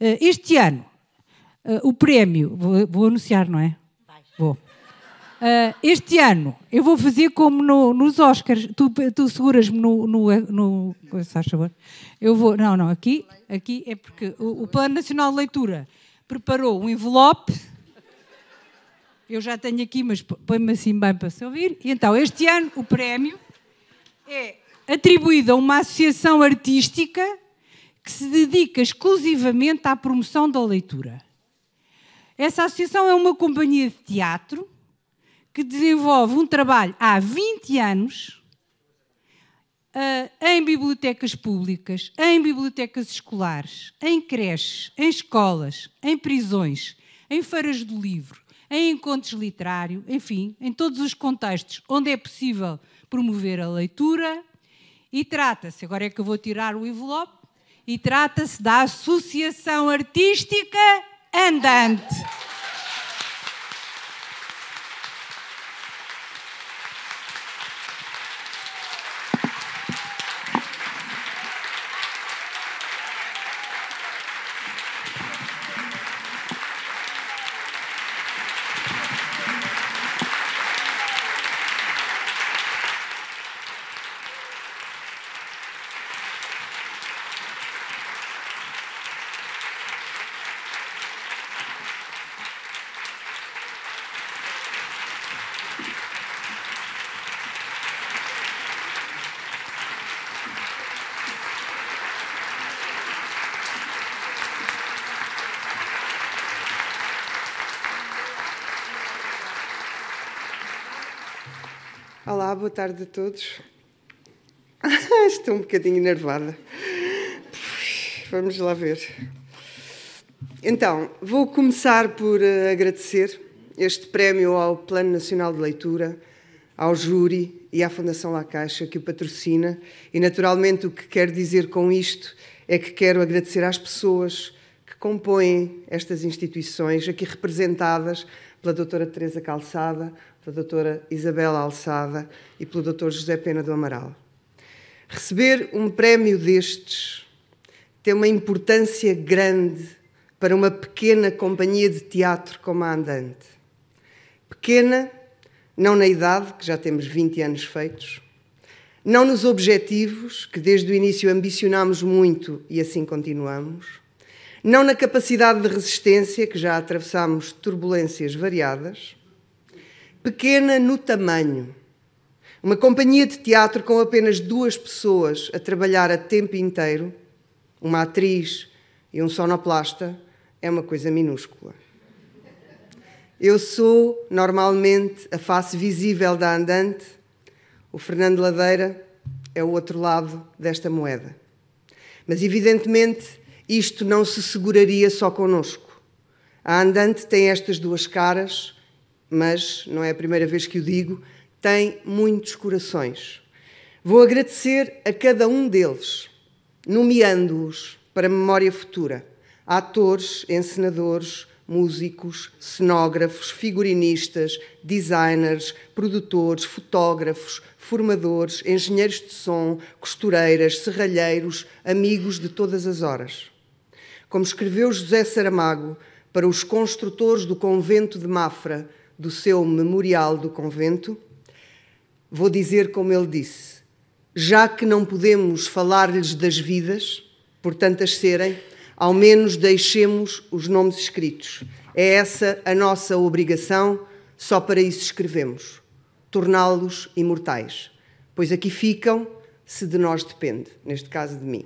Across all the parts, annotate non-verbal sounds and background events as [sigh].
Eh, este ano, eh, o prémio. Vou, vou anunciar, não é? Vai. Vou. Eh, este ano eu vou fazer como no, nos Oscars. Tu, tu seguras-me no, no, no. É faz favor. Eu vou. Não, não, aqui, aqui é porque o, o Plano Nacional de Leitura preparou um envelope. Eu já tenho aqui, mas põe-me assim bem para se ouvir. E então, este ano o prémio é atribuído a uma associação artística que se dedica exclusivamente à promoção da leitura. Essa associação é uma companhia de teatro que desenvolve um trabalho há 20 anos uh, em bibliotecas públicas, em bibliotecas escolares, em creches, em escolas, em prisões, em feiras do livro, em encontros literários, enfim, em todos os contextos onde é possível promover a leitura. E trata-se, agora é que eu vou tirar o envelope, e trata-se da Associação Artística Andante. Olá, boa tarde a todos. [laughs] Estou um bocadinho enervada. Vamos lá ver. Então, vou começar por eh, agradecer este prémio ao Plano Nacional de Leitura, ao júri e à Fundação La Caixa que o patrocina. E, naturalmente, o que quero dizer com isto é que quero agradecer às pessoas compõem estas instituições, aqui representadas pela doutora Teresa Calçada, pela doutora Isabela Alçada e pelo doutor José Pena do Amaral. Receber um prémio destes tem uma importância grande para uma pequena companhia de teatro como a Andante. Pequena, não na idade, que já temos 20 anos feitos, não nos objetivos, que desde o início ambicionámos muito e assim continuamos, não na capacidade de resistência, que já atravessámos turbulências variadas, pequena no tamanho. Uma companhia de teatro com apenas duas pessoas a trabalhar a tempo inteiro, uma atriz e um sonoplasta, é uma coisa minúscula. Eu sou, normalmente, a face visível da andante, o Fernando Ladeira é o outro lado desta moeda. Mas, evidentemente, isto não se seguraria só connosco. A Andante tem estas duas caras, mas não é a primeira vez que o digo, tem muitos corações. Vou agradecer a cada um deles, nomeando-os para memória futura: atores, encenadores, músicos, cenógrafos, figurinistas, designers, produtores, fotógrafos, formadores, engenheiros de som, costureiras, serralheiros, amigos de todas as horas como escreveu José Saramago para os construtores do convento de Mafra, do seu memorial do convento, vou dizer como ele disse: já que não podemos falar-lhes das vidas, por tantas serem, ao menos deixemos os nomes escritos. É essa a nossa obrigação, só para isso escrevemos torná-los imortais, pois aqui ficam se de nós depende, neste caso de mim.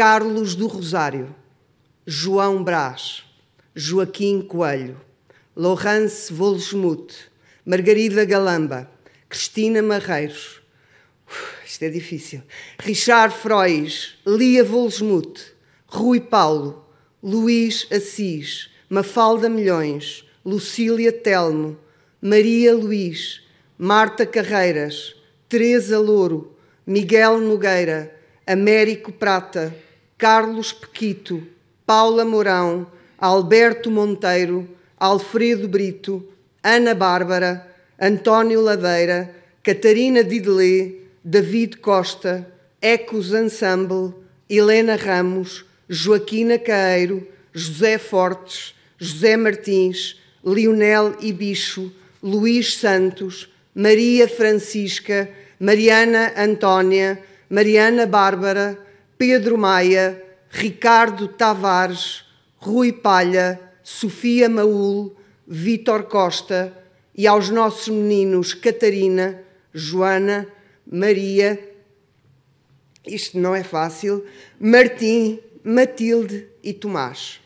Carlos do Rosário, João Brás, Joaquim Coelho, Laurence Volsmuth, Margarida Galamba, Cristina Marreiros, Uf, isto é difícil, Richard Frois, Lia Volsmuth, Rui Paulo, Luís Assis, Mafalda Milhões, Lucília Telmo, Maria Luís, Marta Carreiras, Teresa Louro, Miguel Nogueira, Américo Prata, Carlos Pequito, Paula Mourão, Alberto Monteiro, Alfredo Brito, Ana Bárbara, António Ladeira, Catarina Didelê, David Costa, Ecos Ensemble, Helena Ramos, Joaquina Caeiro, José Fortes, José Martins, Lionel Ibicho, Luís Santos, Maria Francisca, Mariana Antónia, Mariana Bárbara, Pedro Maia, Ricardo Tavares, Rui Palha, Sofia Maul, Vítor Costa e aos nossos meninos Catarina, Joana, Maria, isto não é fácil, Martim, Matilde e Tomás.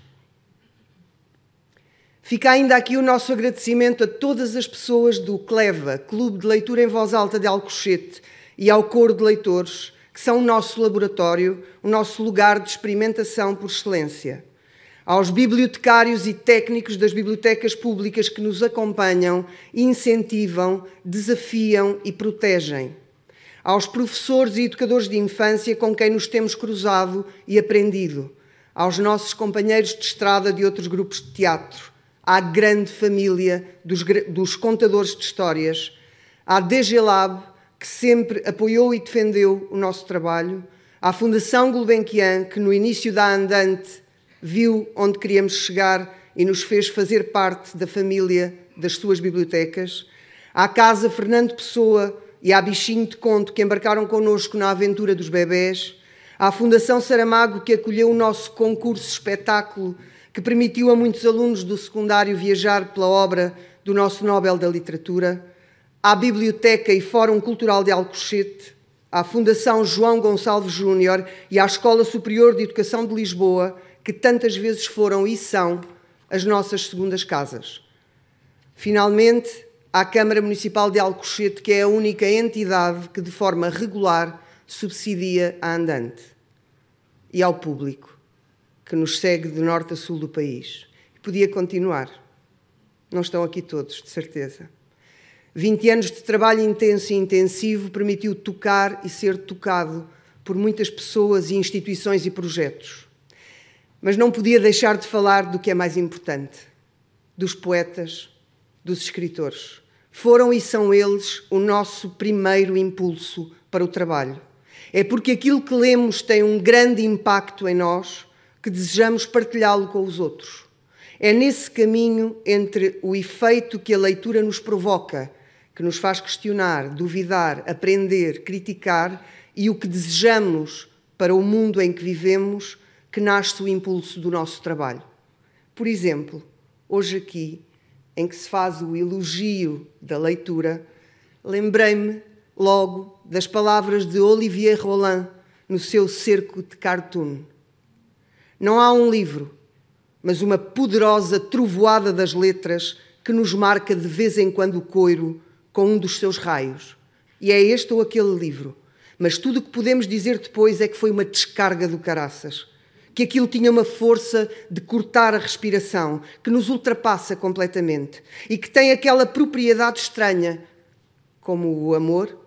Fica ainda aqui o nosso agradecimento a todas as pessoas do CLEVA, Clube de Leitura em Voz Alta de Alcochete, e ao Coro de Leitores, que são o nosso laboratório, o nosso lugar de experimentação por excelência. Aos bibliotecários e técnicos das bibliotecas públicas que nos acompanham, incentivam, desafiam e protegem. Aos professores e educadores de infância com quem nos temos cruzado e aprendido. Aos nossos companheiros de estrada de outros grupos de teatro. À grande família dos, dos contadores de histórias. À DG Lab, que sempre apoiou e defendeu o nosso trabalho, à Fundação Gulbenkian, que no início da Andante viu onde queríamos chegar e nos fez fazer parte da família das suas bibliotecas, à Casa Fernando Pessoa e à Bichinho de Conto, que embarcaram connosco na aventura dos bebés, à Fundação Saramago, que acolheu o nosso concurso espetáculo, que permitiu a muitos alunos do secundário viajar pela obra do nosso Nobel da Literatura, à Biblioteca e Fórum Cultural de Alcochete, à Fundação João Gonçalves Júnior e à Escola Superior de Educação de Lisboa, que tantas vezes foram e são as nossas segundas casas. Finalmente, à Câmara Municipal de Alcochete, que é a única entidade que de forma regular subsidia a Andante, e ao público, que nos segue de norte a sul do país. Podia continuar. Não estão aqui todos, de certeza. 20 anos de trabalho intenso e intensivo permitiu tocar e ser tocado por muitas pessoas e instituições e projetos. Mas não podia deixar de falar do que é mais importante: dos poetas, dos escritores. Foram e são eles o nosso primeiro impulso para o trabalho. É porque aquilo que lemos tem um grande impacto em nós que desejamos partilhá-lo com os outros. É nesse caminho entre o efeito que a leitura nos provoca que nos faz questionar, duvidar, aprender, criticar e o que desejamos para o mundo em que vivemos, que nasce o impulso do nosso trabalho. Por exemplo, hoje aqui, em que se faz o elogio da leitura, lembrei-me logo das palavras de Olivier Roland no seu cerco de cartoon. Não há um livro, mas uma poderosa trovoada das letras que nos marca de vez em quando o coiro com um dos seus raios. E é este ou aquele livro. Mas tudo o que podemos dizer depois é que foi uma descarga do caraças. Que aquilo tinha uma força de cortar a respiração, que nos ultrapassa completamente e que tem aquela propriedade estranha, como o amor,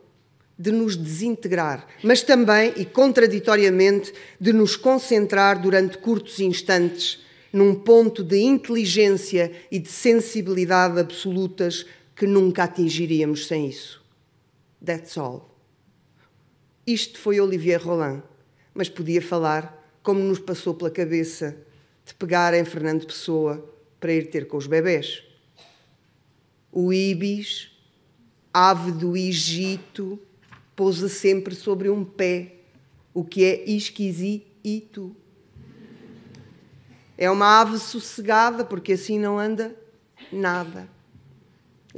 de nos desintegrar, mas também e contraditoriamente de nos concentrar durante curtos instantes num ponto de inteligência e de sensibilidade absolutas que nunca atingiríamos sem isso. That's all. Isto foi Olivier Roland, mas podia falar como nos passou pela cabeça de pegar em Fernando Pessoa para ir ter com os bebés. O ibis, ave do Egito, pousa sempre sobre um pé, o que é esquisito. É uma ave sossegada, porque assim não anda nada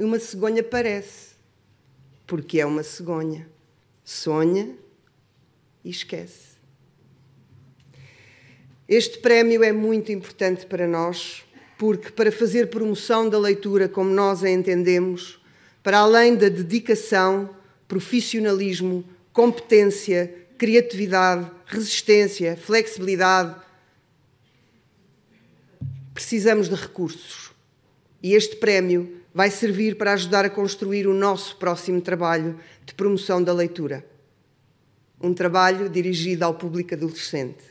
e uma cegonha parece, porque é uma cegonha. Sonha e esquece. Este prémio é muito importante para nós, porque para fazer promoção da leitura como nós a entendemos, para além da dedicação, profissionalismo, competência, criatividade, resistência, flexibilidade, precisamos de recursos. E este prémio vai servir para ajudar a construir o nosso próximo trabalho de promoção da leitura. Um trabalho dirigido ao público adolescente.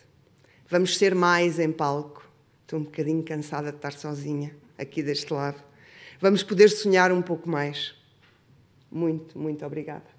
Vamos ser mais em palco. Estou um bocadinho cansada de estar sozinha aqui deste lado. Vamos poder sonhar um pouco mais. Muito, muito obrigada.